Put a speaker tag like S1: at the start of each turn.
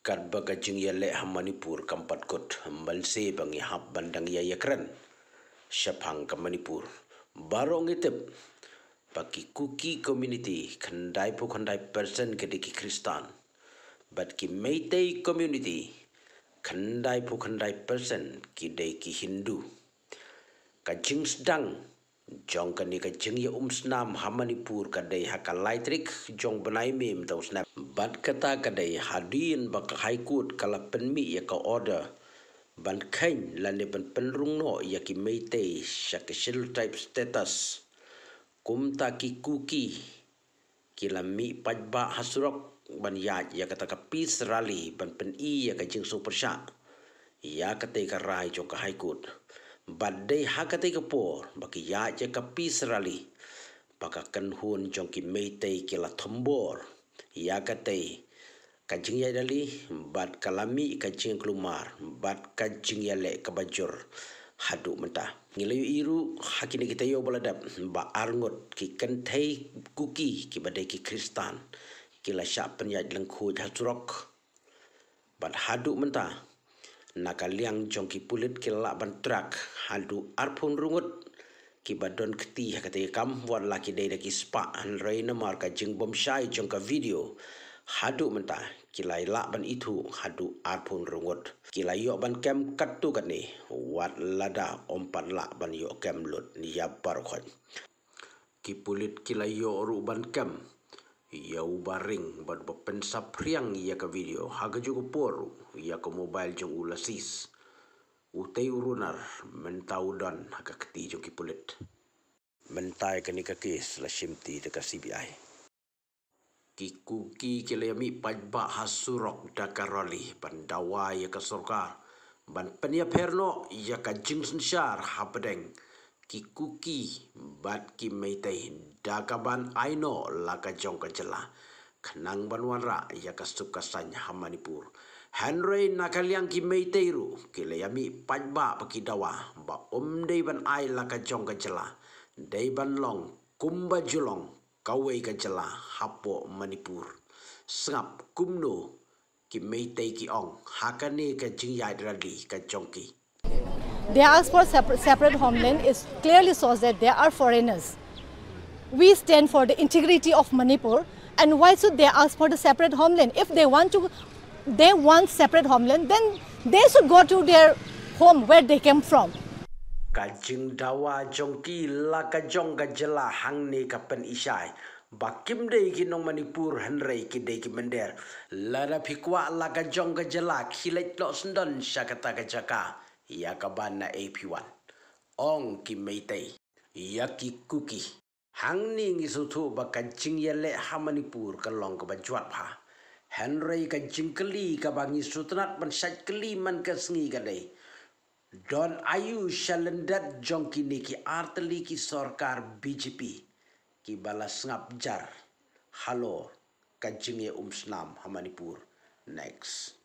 S1: kat bagajing ya leh Manipur kampat kot malse bang ya hab bandang ya yakran syapang ke Manipur barong itu bagi kuki community kandai pu kandai person ke diki Kristan but ki meitei community kandai pu kandai person ki deki Hindu kajing sedang jong kan ka jing ya um hamanipur ka dai haka lightrik jong banai me mta snam bat kata ka dai hadin ba ka high court kala pen ya ka order ban kain la ne ban pen no ya ki me te type status kum ta ki kuki ki la mi paj hasrok ban ya ya kata ka peace rally ban pen i ya ka jing super shak ya kata ka rai jong ka high court Badai hakati kepor bagi ya je kapi serali. Baka kenhun jongki meitai kila tembor. Ya katai kajing ya dali bad kalami kajing kelumar. Bad kajing ya lek kebajur. Haduk mentah. Ngilayu iru hakini kita yo baladap. Ba arngut ki kentai kuki ki badai ki kristan. Kila syak penyak lengkuh jahat surok. Bad haduk mentah nakaliang jongki pulit ke laban truk halu arpun rungut ki badon keti ha katai kam war laki dai daki spa an reina marka jing bom syai jongka video hadu menta kilai laban itu hadu arpun rungut kilai yo ban kem katu kat ni wat lada ompan laban yo kem lut ni ya bar ki pulit kilai yo ruban kem ia ubaring baru berpensa priang ia ke video. Haga juga poru ia ke mobile jeng ulasis. Utai urunar mentau dan haga keti jeng kipulit. Mentai kini ke kes la simti dekat CBI. Kikuki kilemi pajba hasurok dekat rali bandawa ia ke surga. Ban penia perno ia ke jingsen syar hapedeng ki kuki bat ki meitai dakaban aino laka jong ka jela kanang ban wanra ya ka suk hamanipur henry nakaliang ki meitai ru ki leyami pajba pakidawa ba omdei ban ai laka jong ka jela dei ban long kumba julong kawai ka jela hapo manipur sap kumno ki meitai ki ong hakane ka jingyai dradi ka jongki
S2: they ask for separate homeland, it clearly shows that they are foreigners. We stand for the integrity of Manipur, and why should they ask for the separate homeland? If they want to, they want separate homeland, then they should go to their home where they came from.
S1: Kajing dawa jongki laka jongga jela hangni kapan isai bakim dei ki nong manipur hanrei ki dei ki mender lada pikwa laka jong jela kilait lo sendon syakata kajaka ya kabana AP1. Ong ki meitei, ya ki kuki. Hang ni ngi sutu ba kancing ya hamanipur ka long ka bajuat pa. Henry kancing keli ka bangi sutnat man syaj keli man ka sengi ka dey. Don Ayu Shalendat Jongki Niki Arteli Ki Sorkar BGP Ki Balas Ngap Jar Halo Kajengi Umsnam Hamanipur Next